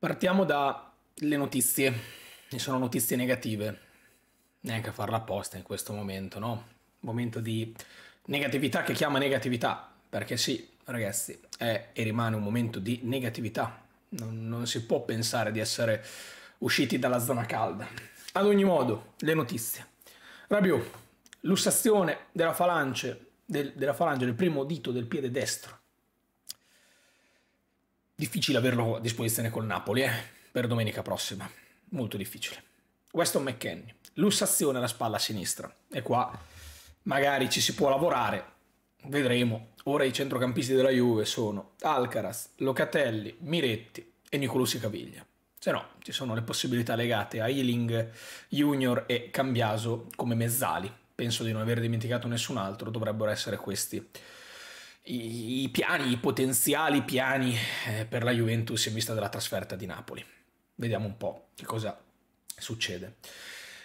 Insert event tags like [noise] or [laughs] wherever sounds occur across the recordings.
Partiamo dalle notizie, ci sono notizie negative, neanche a farla apposta in questo momento, no? Momento di negatività che chiama negatività, perché sì, ragazzi, è e rimane un momento di negatività, non, non si può pensare di essere usciti dalla zona calda. Ad ogni modo, le notizie. Rabiot, lussazione della falange del, della falange del primo dito del piede destro difficile averlo a disposizione col Napoli, eh? per domenica prossima, molto difficile. Weston McKennie, lussazione alla spalla sinistra, e qua magari ci si può lavorare, vedremo. Ora i centrocampisti della Juve sono Alcaraz, Locatelli, Miretti e Nicolosi Caviglia. Se no, ci sono le possibilità legate a Ealing, Junior e Cambiaso come mezzali. Penso di non aver dimenticato nessun altro, dovrebbero essere questi i, i piani, i potenziali piani eh, per la Juventus in vista della trasferta di Napoli. Vediamo un po' che cosa succede.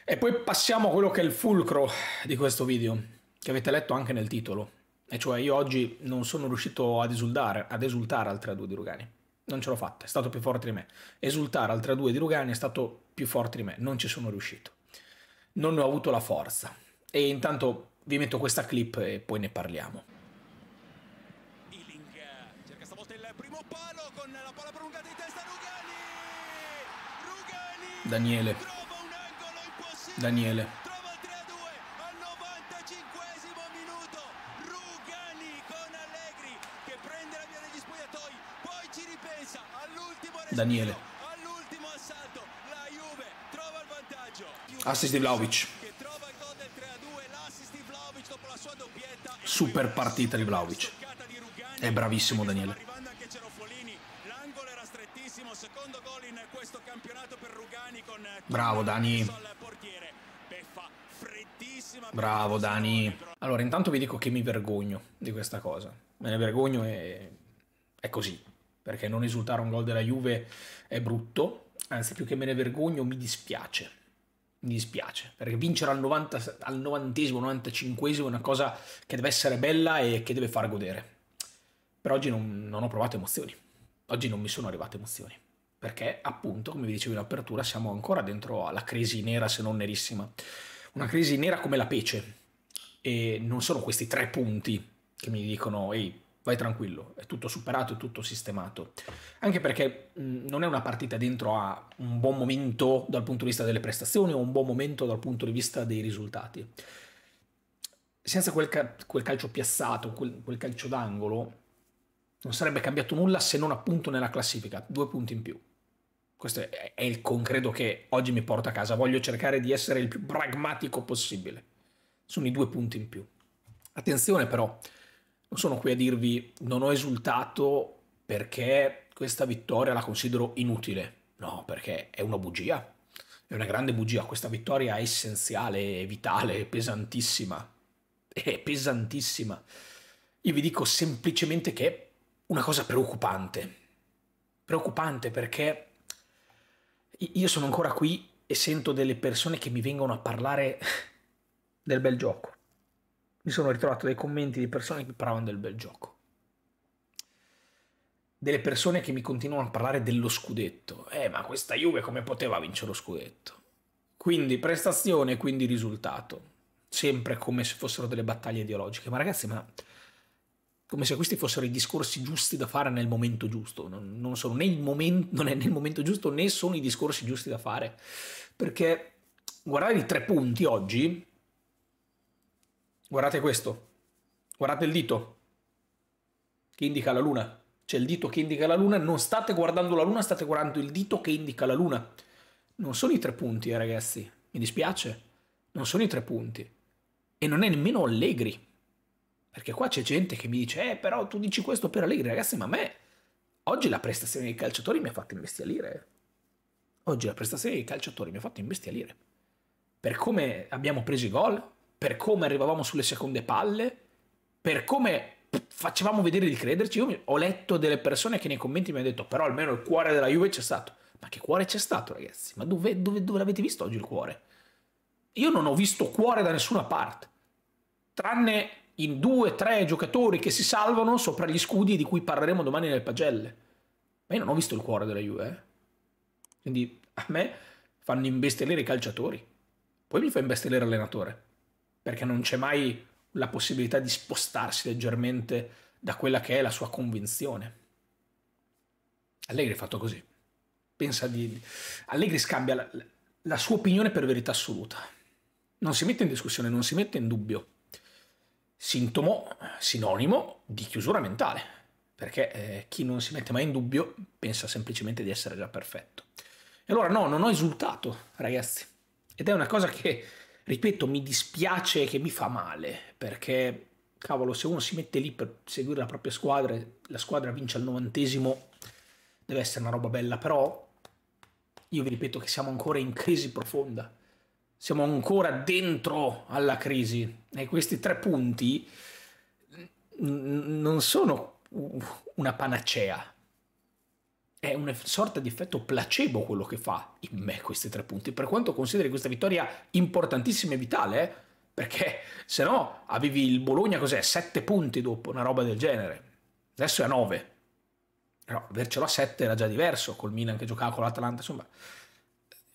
E poi passiamo a quello che è il fulcro di questo video, che avete letto anche nel titolo. E cioè io oggi non sono riuscito ad esultare, ad esultare al 3-2 di Rugani. Non ce l'ho fatta, è stato più forte di me. Esultare al 3-2 di Rugani è stato più forte di me, non ci sono riuscito. Non ne ho avuto la forza. E intanto vi metto questa clip e poi ne parliamo. Daniele. Daniele. Daniele. All'ultimo assalto la Juve trova il vantaggio. Assist di Vlaovic. Super partita di Vlaovic. È bravissimo Daniele. Bravo Dani. Bravo Dani. Allora, intanto vi dico che mi vergogno di questa cosa. Me ne vergogno e è così. Perché non esultare un gol della Juve è brutto. Anzi, più che me ne vergogno, mi dispiace. Mi dispiace. Perché vincere al, 90, al 90esimo, 95 è una cosa che deve essere bella e che deve far godere. Per oggi non, non ho provato emozioni. Oggi non mi sono arrivate emozioni perché appunto, come vi dicevo in apertura, siamo ancora dentro alla crisi nera se non nerissima. Una crisi nera come la pece. E non sono questi tre punti che mi dicono, ehi, vai tranquillo, è tutto superato, è tutto sistemato. Anche perché non è una partita dentro a un buon momento dal punto di vista delle prestazioni o un buon momento dal punto di vista dei risultati. Senza quel, ca quel calcio piazzato, quel, quel calcio d'angolo, non sarebbe cambiato nulla se non appunto nella classifica, due punti in più questo è, il concreto che oggi mi porta a casa. Voglio cercare di essere il più pragmatico possibile. Sono i due punti in più. Attenzione però, non sono qui a dirvi non ho esultato perché questa vittoria la considero inutile. No, perché è una bugia. È una grande bugia. Questa vittoria è essenziale, è vitale, è pesantissima. È pesantissima. Io vi dico semplicemente che è una cosa preoccupante. Preoccupante perché io sono ancora qui e sento delle persone che mi vengono a parlare [laughs] del bel gioco. Mi sono ritrovato dei commenti di persone che parlavano del bel gioco. Delle persone che mi continuano a parlare dello scudetto. Eh, ma questa Juve come poteva vincere lo scudetto? Quindi prestazione, quindi risultato. Sempre come se fossero delle battaglie ideologiche. Ma ragazzi, ma come se questi fossero i discorsi giusti da fare nel momento giusto, non, non sono né momento, non è nel momento giusto né sono i discorsi giusti da fare, perché guardate i tre punti oggi, guardate questo, guardate il dito che indica la luna, c'è il dito che indica la luna, non state guardando la luna, state guardando il dito che indica la luna, non sono i tre punti eh, ragazzi, mi dispiace, non sono i tre punti e non è nemmeno Allegri perché qua c'è gente che mi dice, eh però tu dici questo per Allegri, ragazzi, ma a me oggi la prestazione dei calciatori mi ha fatto imbestialire. Oggi la prestazione dei calciatori mi ha fatto imbestialire. Per come abbiamo preso i gol, per come arrivavamo sulle seconde palle, per come facevamo vedere di crederci. Io ho letto delle persone che nei commenti mi hanno detto, però almeno il cuore della Juve c'è stato. Ma che cuore c'è stato, ragazzi? Ma dove, dove, dove l'avete visto oggi il cuore? Io non ho visto cuore da nessuna parte, tranne in due, o tre giocatori che si salvano sopra gli scudi di cui parleremo domani nel pagelle. Ma io non ho visto il cuore della Juve, eh? Quindi a me fanno imbestialire i calciatori, poi mi fa imbestialire l'allenatore, perché non c'è mai la possibilità di spostarsi leggermente da quella che è la sua convinzione. Allegri è fatto così. Pensa di... Allegri scambia la, la sua opinione per verità assoluta. Non si mette in discussione, non si mette in dubbio sintomo, sinonimo di chiusura mentale, perché eh, chi non si mette mai in dubbio pensa semplicemente di essere già perfetto. E allora no, non ho esultato, ragazzi. Ed è una cosa che, ripeto, mi dispiace e che mi fa male, perché, cavolo, se uno si mette lì per seguire la propria squadra, e la squadra vince al novantesimo, deve essere una roba bella, però io vi ripeto che siamo ancora in crisi profonda siamo ancora dentro alla crisi e questi tre punti non sono una panacea. È una sorta di effetto placebo quello che fa in me questi tre punti, per quanto consideri questa vittoria importantissima e vitale, eh, perché se no avevi il Bologna cos'è? Sette punti dopo, una roba del genere. Adesso è a nove. No, avercelo a sette era già diverso col Milan che giocava con l'Atalanta, insomma.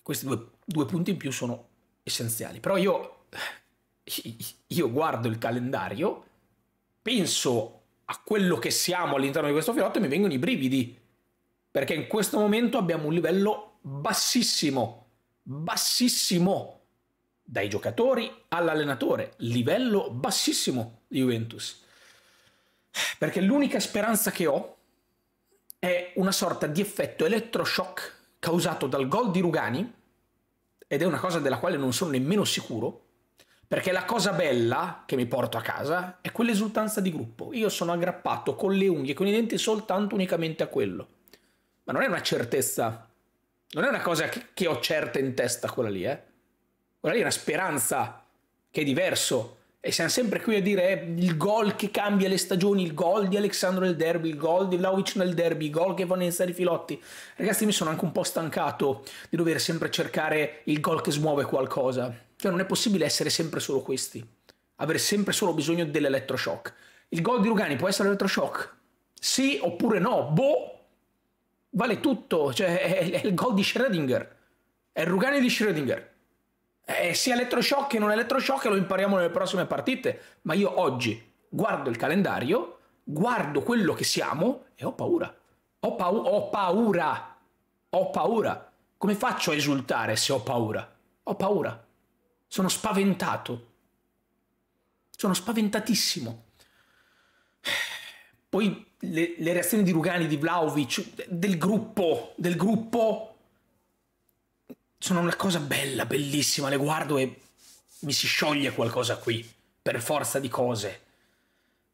Questi due, due punti in più sono essenziali. Però io, io guardo il calendario, penso a quello che siamo all'interno di questo filotto e mi vengono i brividi. Perché in questo momento abbiamo un livello bassissimo, bassissimo, dai giocatori all'allenatore, livello bassissimo di Juventus. Perché l'unica speranza che ho è una sorta di effetto elettroshock causato dal gol di Rugani ed è una cosa della quale non sono nemmeno sicuro, perché la cosa bella che mi porto a casa è quell'esultanza di gruppo. Io sono aggrappato con le unghie, con i denti soltanto unicamente a quello. Ma non è una certezza, non è una cosa che, che ho certa in testa quella lì, eh. Quella lì è una speranza che è diverso e siamo sempre qui a dire eh, il gol che cambia le stagioni, il gol di Alessandro nel derby, il gol di Vlaovic nel derby, il gol che vanno iniziare i filotti. Ragazzi, mi sono anche un po' stancato di dover sempre cercare il gol che smuove qualcosa. Cioè, non è possibile essere sempre solo questi. Avere sempre solo bisogno dell'elettroshock. Il gol di Rugani può essere l'elettroshock? Sì oppure no? Boh! Vale tutto. Cioè, è, è il gol di Schrödinger. È il Rugani di Schrödinger eh, sia elettroshock che non elettroshock lo impariamo nelle prossime partite, ma io oggi guardo il calendario, guardo quello che siamo e ho paura. Ho, pa ho paura. Ho paura. Come faccio a esultare se ho paura? Ho paura. Sono spaventato. Sono spaventatissimo. Poi le, le reazioni di Rugani, di Vlaovic, del gruppo, del gruppo sono una cosa bella, bellissima, le guardo e mi si scioglie qualcosa qui, per forza di cose.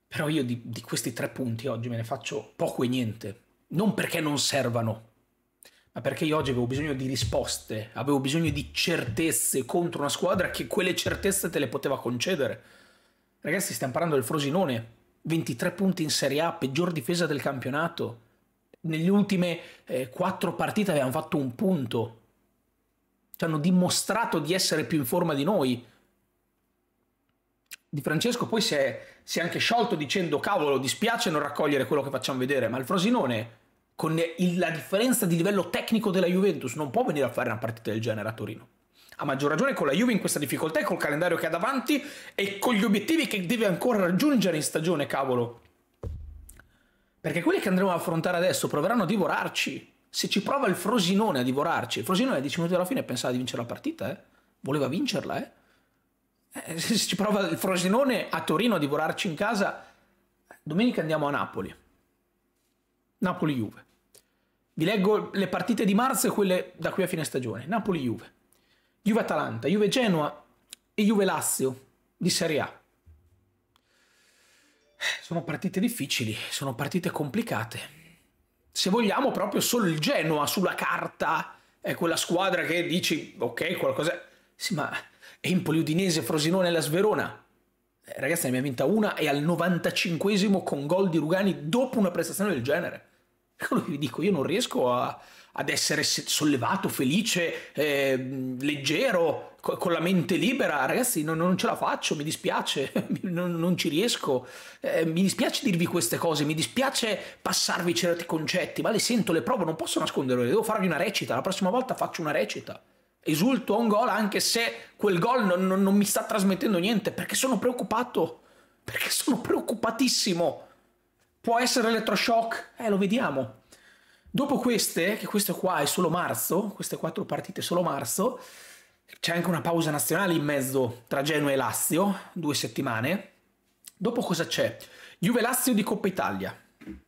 Però io di, di questi tre punti oggi me ne faccio poco e niente, non perché non servano, ma perché io oggi avevo bisogno di risposte, avevo bisogno di certezze contro una squadra che quelle certezze te le poteva concedere. Ragazzi, stiamo parlando del Frosinone, 23 punti in Serie A, peggior difesa del campionato. Nelle ultime eh, 4 partite avevamo fatto un punto, ci hanno dimostrato di essere più in forma di noi. Di Francesco poi si è, si è anche sciolto dicendo cavolo, dispiace non raccogliere quello che facciamo vedere, ma il Frosinone con il, la differenza di livello tecnico della Juventus non può venire a fare una partita del genere a Torino. Ha maggior ragione con la Juve in questa difficoltà e col calendario che ha davanti e con gli obiettivi che deve ancora raggiungere in stagione, cavolo. Perché quelli che andremo ad affrontare adesso proveranno a divorarci se ci prova il Frosinone a divorarci, il Frosinone a 10 minuti alla fine pensava di vincere la partita, eh? voleva vincerla, eh. eh? se ci prova il Frosinone a Torino a divorarci in casa, domenica andiamo a Napoli, Napoli-Juve. Vi leggo le partite di marzo e quelle da qui a fine stagione, Napoli-Juve, Juve-Atalanta, Juve-Genoa e Juve-Lazio di Serie A. Sono partite difficili, sono partite complicate se vogliamo, proprio solo il Genoa sulla carta è quella squadra che dici, ok, qualcosa... Sì, ma Empoli, Udinese, Frosinone e la Sverona. Eh, ragazzi, ne abbiamo vinta una e al 95 esimo con gol di Rugani dopo una prestazione del genere. Quello che vi dico, io non riesco a, ad essere sollevato, felice, eh, leggero, con la mente libera, ragazzi, non, non ce la faccio, mi dispiace, [laughs] non, non ci riesco, eh, mi dispiace dirvi queste cose, mi dispiace passarvi certi concetti, ma le sento, le provo, non posso nasconderle, devo farvi una recita, la prossima volta faccio una recita. Esulto a un gol anche se quel gol non, non, non mi sta trasmettendo niente, perché sono preoccupato, perché sono preoccupatissimo. Può essere elettroshock? Eh, lo vediamo. Dopo queste, che questo qua è solo marzo, queste quattro partite solo marzo, c'è anche una pausa nazionale in mezzo tra Genoa e Lazio, due settimane. Dopo cosa c'è? Juve-Lazio di Coppa Italia,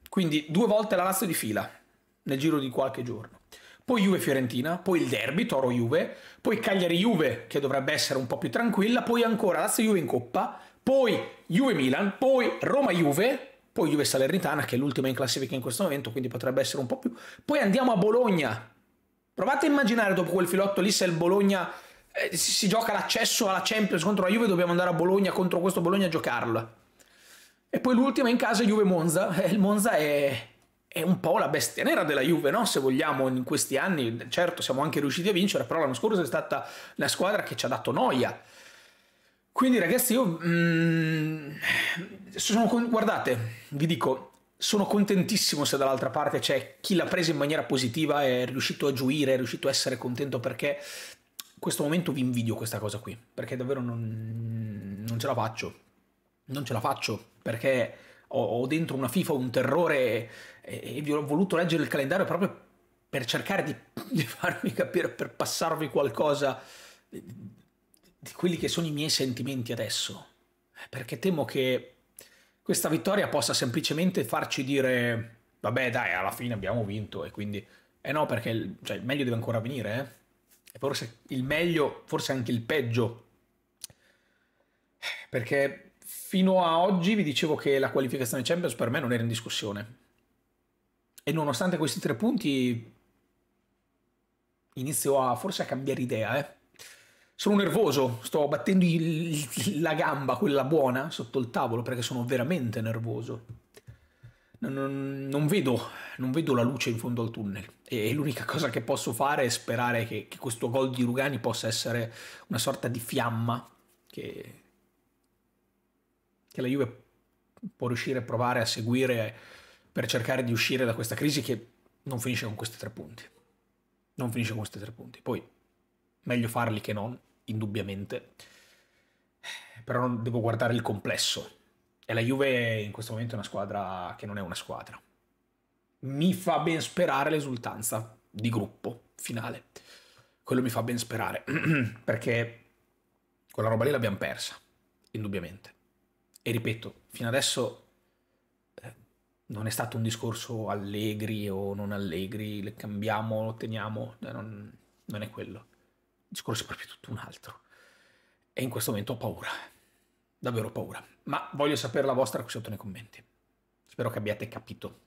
quindi due volte la Lazio di fila nel giro di qualche giorno. Poi Juve-Fiorentina, poi il derby, Toro-Juve, poi Cagliari-Juve che dovrebbe essere un po' più tranquilla, poi ancora Lazio-Juve in Coppa, poi Juve-Milan, poi Roma-Juve, poi Juve Salernitana che è l'ultima in classifica in questo momento, quindi potrebbe essere un po' più. Poi andiamo a Bologna. Provate a immaginare dopo quel filotto lì se il Bologna eh, si, si, gioca l'accesso alla Champions contro la Juve, dobbiamo andare a Bologna contro questo Bologna a giocarla. E poi l'ultima in casa Juve Monza, [laughs] eh, il Monza è è un po' la bestia nera della Juve, no? se vogliamo, in questi anni. Certo, siamo anche riusciti a vincere, però l'anno scorso è stata la squadra che ci ha dato noia. Quindi ragazzi io... Mm, con... guardate, vi dico, sono contentissimo se dall'altra parte c'è chi l'ha presa in maniera positiva, e è riuscito a gioire, è riuscito a essere contento perché in questo momento vi invidio questa cosa qui, perché davvero non, non ce la faccio. Non ce la faccio perché ho, ho dentro una FIFA un terrore e, e, vi ho voluto leggere il calendario proprio per cercare di, [laughs] di farvi capire, per passarvi qualcosa di quelli che sono i miei sentimenti adesso, perché temo che questa vittoria possa semplicemente farci dire vabbè dai, alla fine abbiamo vinto e quindi... Eh no, perché il, cioè, il meglio deve ancora venire, eh? E forse il meglio, forse anche il peggio. Perché fino a oggi vi dicevo che la qualificazione Champions per me non era in discussione. E nonostante questi tre punti inizio a forse a cambiare idea, eh? Sono nervoso, sto battendo il, la gamba, quella buona, sotto il tavolo perché sono veramente nervoso. Non, non, vedo, non vedo, la luce in fondo al tunnel e l'unica cosa che posso fare è sperare che, che questo gol di Rugani possa essere una sorta di fiamma che, che la Juve può riuscire a provare a seguire per cercare di uscire da questa crisi che non finisce con questi tre punti. Non finisce con questi tre punti. Poi meglio farli che non indubbiamente, però devo guardare il complesso. E la Juve in questo momento è una squadra che non è una squadra. Mi fa ben sperare l'esultanza di gruppo finale. Quello mi fa ben sperare, [clears throat] perché quella roba lì l'abbiamo persa, indubbiamente. E ripeto, fino adesso eh, non è stato un discorso allegri o non allegri, le cambiamo, lo teniamo, eh, non, non è quello il discorso è proprio tutto un altro. E in questo momento ho paura, davvero paura. Ma voglio sapere la vostra qui sotto nei commenti. Spero che abbiate capito.